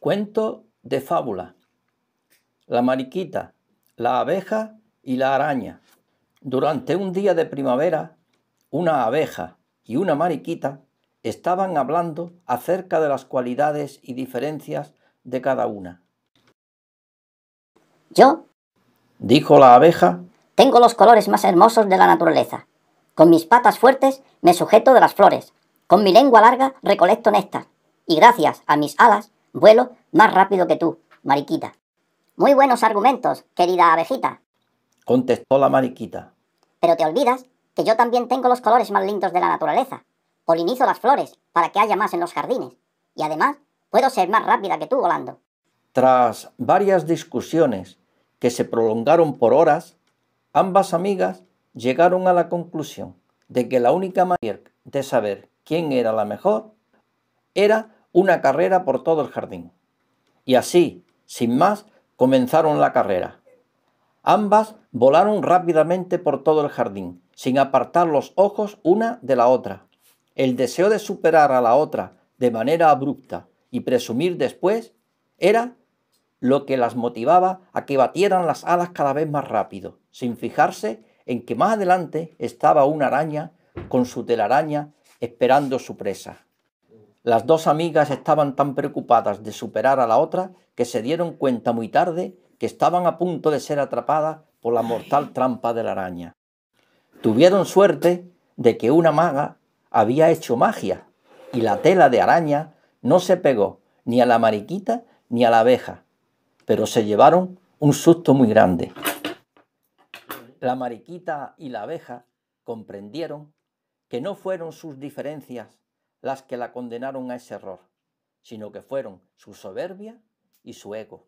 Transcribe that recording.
Cuento de fábula. La mariquita, la abeja y la araña. Durante un día de primavera, una abeja y una mariquita estaban hablando acerca de las cualidades y diferencias de cada una. Yo, dijo la abeja, tengo los colores más hermosos de la naturaleza. Con mis patas fuertes me sujeto de las flores. Con mi lengua larga recolecto néctar. Y gracias a mis alas Vuelo más rápido que tú, mariquita. Muy buenos argumentos, querida abejita. Contestó la mariquita. Pero te olvidas que yo también tengo los colores más lindos de la naturaleza. Polinizo las flores para que haya más en los jardines. Y además, puedo ser más rápida que tú volando. Tras varias discusiones que se prolongaron por horas, ambas amigas llegaron a la conclusión de que la única manera de saber quién era la mejor era una carrera por todo el jardín. Y así, sin más, comenzaron la carrera. Ambas volaron rápidamente por todo el jardín, sin apartar los ojos una de la otra. El deseo de superar a la otra de manera abrupta y presumir después era lo que las motivaba a que batieran las alas cada vez más rápido, sin fijarse en que más adelante estaba una araña con su telaraña esperando su presa. Las dos amigas estaban tan preocupadas de superar a la otra que se dieron cuenta muy tarde que estaban a punto de ser atrapadas por la mortal trampa de la araña. Tuvieron suerte de que una maga había hecho magia y la tela de araña no se pegó ni a la mariquita ni a la abeja, pero se llevaron un susto muy grande. La mariquita y la abeja comprendieron que no fueron sus diferencias las que la condenaron a ese error, sino que fueron su soberbia y su ego.